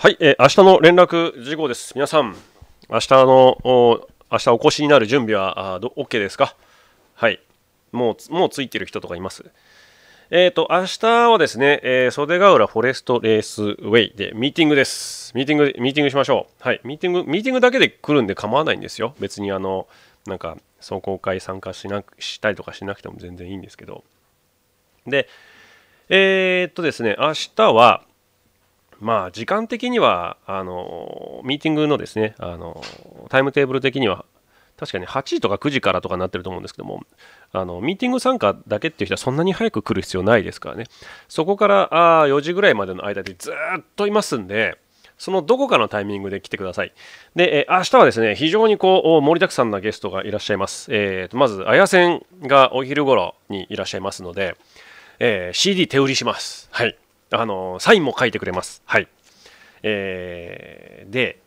はい、えー、明日の連絡事項です。皆さん、明日のお明日お越しになる準備はあど OK ですかはい。もう、もうついてる人とかいます。えっ、ー、と、明日はですね、えー、袖ヶ浦フォレストレースウェイでミーティングです。ミーティング、ミーティングしましょう。はい。ミーティング、ミーティングだけで来るんで構わないんですよ。別にあの、なんか、壮行会参加しなく、したりとかしなくても全然いいんですけど。で、えっとですね、明日は、まあ時間的にはあのミーティングのですねあのタイムテーブル的には確かに8時とか9時からとかになってると思うんですけどもあのミーティング参加だけっていう人はそんなに早く来る必要ないですからねそこからあ4時ぐらいまでの間でずっといますんでそのどこかのタイミングで来てください。で、えー、明日はですね、非常にこう、盛りだくさんなゲストがいらっしゃいます。えーと、まず、綾瀬んがお昼頃にいらっしゃいますので、えー、CD 手売りします。はい。あのサインも書いてくれます。はい。えー、で、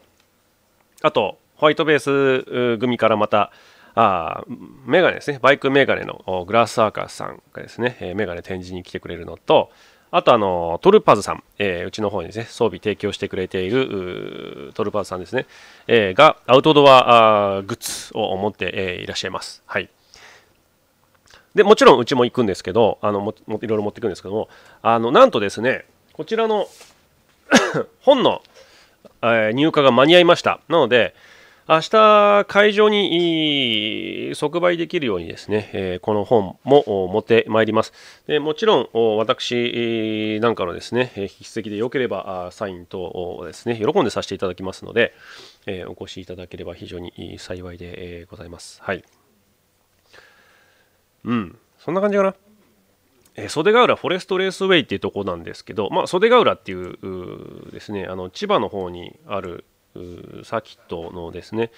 あと、ホワイトベース組からまた、あメガネですね、バイクメガネのグラスアーカーさんがですね、えメガネ展示に来てくれるのと、あとあのトルパズさん、えー、うちの方にですね、装備提供してくれているトルパズさんですね、えー、がアウトドアグッズを持って、えー、いらっしゃいます。はい。でもちろんうちも行くんですけどあのもいろいろ持っていくんですけどもあのなんとですねこちらの 本の、えー、入荷が間に合いましたなので明日会場に即売できるようにですね、えこの本も持ってまいりますでもちろん私なんかのですね筆跡でよければサイン等ですね喜んでさせていただきますので、えお越しいただければ非常に幸いでございますはいうんそんな感じかな、えー、袖ヶ浦フォレストレースウェイっていうとこなんですけど、まあ、袖ヶ浦っていうですねあの千葉の方にあるサーキットのですね、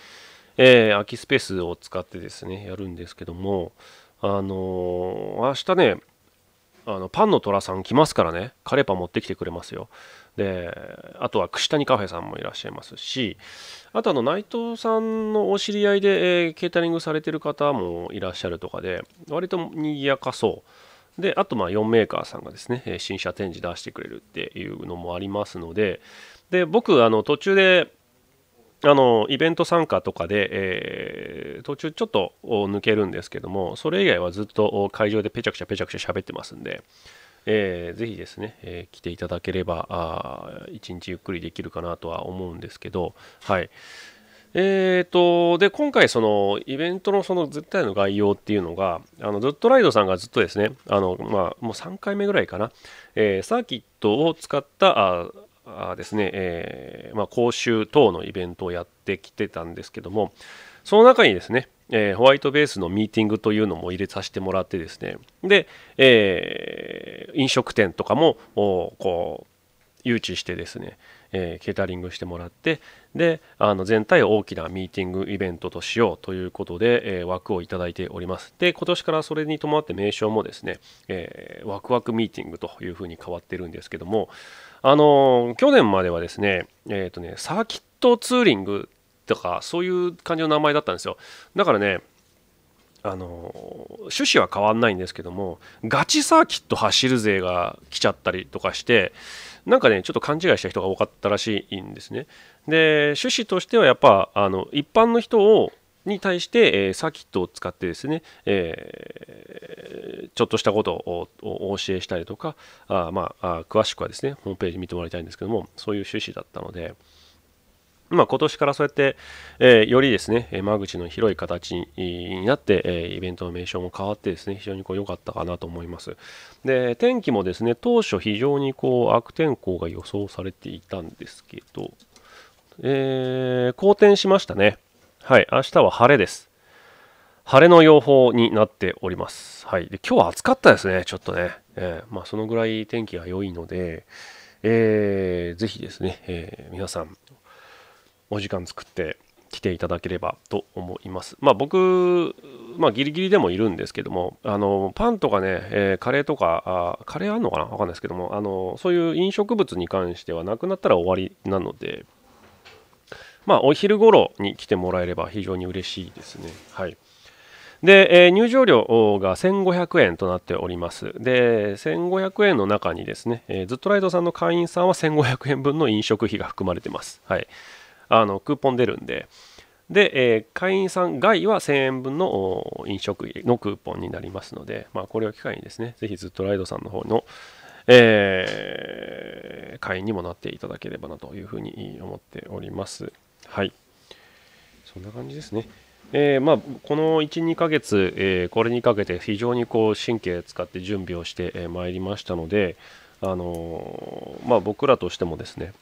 えー、空きスペースを使ってですねやるんですけどもあのー、明日ねあのパンの虎さん来ますからねカレーパン持ってきてくれますよであとは串谷カフェさんもいらっしゃいますしあとあの内藤さんのお知り合いで、えー、ケータリングされてる方もいらっしゃるとかで割と賑やかそうであとまあ4メーカーさんがですね新車展示出してくれるっていうのもありますのでで僕あの途中であのイベント参加とかで、えー、途中ちょっと抜けるんですけどもそれ以外はずっと会場でペチャクチャペチャクチャ喋ってますんでえー、ぜひですね、えー、来ていただければあ一日ゆっくりできるかなとは思うんですけど、はい、えーと、で今回そのイベントのその絶対の概要っていうのがあのずっとライドさんがずっとですねあの、まあ、もう3回目ぐらいかな、えー、サーキットを使ったああですね、えーまあ、講習等のイベントをやってきてたんですけどもその中にですねえー、ホワイトベースのミーティングというのも入れさせてもらってですねで、えー、飲食店とかもこう誘致してですね、えー、ケータリングしてもらってであの全体を大きなミーティングイベントとしようということで、えー、枠をいただいておりますで今年からそれに伴って名称もですね、えー、ワクワクミーティングというふうに変わってるんですけどもあの去年まではですねえっ、とねサーキットツーリングとかそういう感じの名前だったんですよだからねあの趣旨は変わんないんですけどもガチサーキット走る勢が来ちゃったりとかしてなんかねちょっと勘違いした人が多かったらしいんですねで趣旨としてはやっぱあの一般の人をに対して、えー、サーキットを使ってですね、えー、ちょっとしたことをお教えしたりとかあまあ詳しくはですねホームページ見てもらいたいんですけどもそういう趣旨だったのでまあ、今年からそうやって、えー、よりですね、間口の広い形になって、えー、イベントの名称も変わってですね、非常にこう良かったかなと思います。で、天気もですね、当初非常にこう悪天候が予想されていたんですけど、えー、好転しましたね。はい、明日は晴れです。晴れの予報になっております。はい。で今日は暑かったですね、ちょっとね。えー、まあ、そのぐらい天気が良いので、えー、ぜひですね、え皆さん、お時間作って来ていただければと思います。まあ僕、まあギリギリでもいるんですけども、あの、パンとかね、えー、カレーとか、あカレーあんのかなわかんないですけども、あの、そういう飲食物に関してはなくなったら終わりなので、まあお昼頃に来てもらえれば非常に嬉しいですね。はい。で、えー、入場料が1500円となっております。で、1500円の中にですね、えー、ずっとライドさんの会員さんは1500円分の飲食費が含まれてます。はい。あのクーポン出るんで、で、えー、会員さん外は1000円分の飲食のクーポンになりますので、まあ、これを機会にですね、ぜひずっとライドさんの方の、えー、会員にもなっていただければなというふうに思っております。はい。そんな感じですね。えーまあ、この1、2ヶ月、えー、これにかけて非常にこう神経使って準備をしてまいりましたので、あのー、まあ、僕らとしてもですね、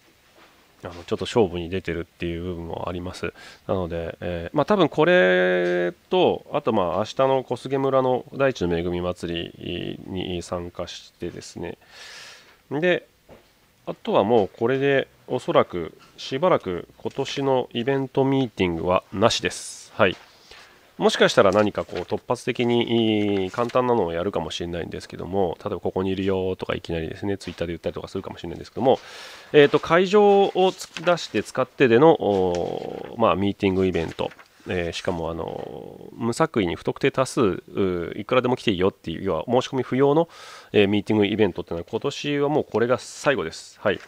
あのちょっと勝負に出てるっていう部分もあります。なので、えー、まあ、多分これと、あとまあ明日の小菅村の大地の恵み祭りに参加してですね、で、あとはもうこれでおそらくしばらく今年のイベントミーティングはなしです。はい。もしかしたら何かこう突発的に簡単なのをやるかもしれないんですけども、例えばここにいるよとかいきなりですね、ツイッターで言ったりとかするかもしれないんですけども、えー、と会場を出して使ってでの、まあ、ミーティングイベントえー、しかもあの無作為に不特定多数いくらでも来ていいよっていう要は申し込み不要の、えー、ミーティングイベントっていうのは今年はもうこれが最後です。はい、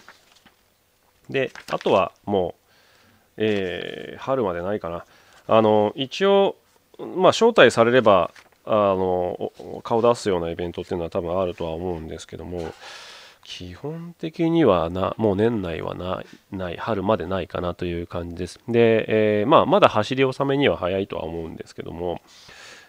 であとはもう、えー、春までないかな。あの一応まあ、招待されればあの顔出すようなイベントっていうのは多分あるとは思うんですけども基本的にはなもう年内はないない春までないかなという感じです。で、えー、まあ、まだ走り納めには早いとは思うんですけども、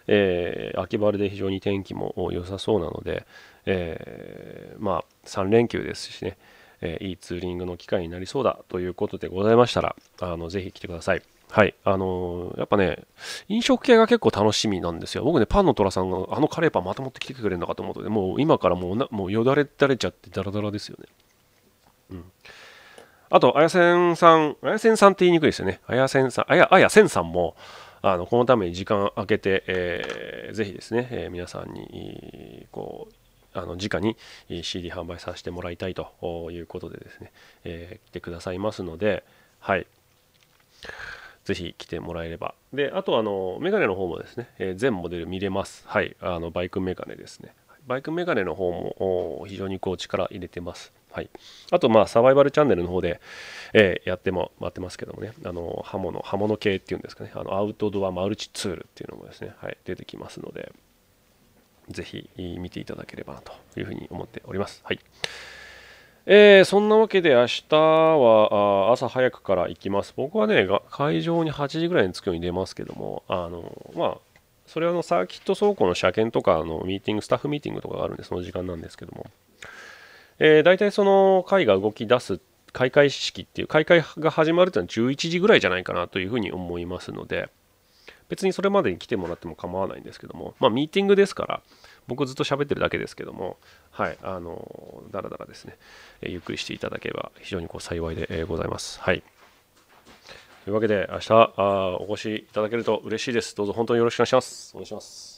えー、秋晴れで非常に天気も良さそうなので、えー、まあ、3連休ですしね、えいいツーリングの機会になりそうだということでございましたらあのぜひ来てください。はい。あのー、やっぱね、飲食系が結構楽しみなんですよ。僕ね、パンの虎さんがあのカレーパンまともって来てくれるのかと思うと、ね、もう今からもうなもうよだれ垂れちゃってダラダラですよね。うん。あと、あやせんさん、あやせんさんって言いにくいですよね。あやせんさん、あや、あやせんさんも、あの、このために時間空けて、えー、ぜひですね、えー、皆さんに、こう、あの直に CD 販売させてもらいたいということでですね、えー、来てくださいますので、はい。ぜひ来てもらえれば。で、あとあの、メガネの方もですね、えー、全モデル見れます。はい、あの、バイクメガネですね。バイクメガネの方も非常にこう力入れてます。はい、あと、まあ、サバイバルチャンネルの方で、えー、やっても待ってますけどもね、あの刃物、刃物系っていうんですかね、あのアウトドアマルチツールっていうのもですね、はい、出てきますので、ぜひ見ていただければなというふうに思っております。はいえー、そんなわけで明日は朝早くから行きます。僕はね、会場に8時ぐらいに着くように出ますけども、あの、まあ、それはのサーキット走行の車検とかのミーティング、スタッフミーティングとかがあるんで、その時間なんですけども、えー、大体その会が動き出す、開会式っていう、開会が始まるっていうのは11時ぐらいじゃないかなというふうに思いますので、別にそれまでに来てもらっても構わないんですけども、まあ、ミーティングですから、僕ずっと喋ってるだけですけども、はい、あの、だらだらですね、えゆっくりしていただければ非常にこう幸いで、ございます。はい。というわけで、明日あお越しいただけると嬉しいです。どうぞ本当によろしくお願いします。お願いします。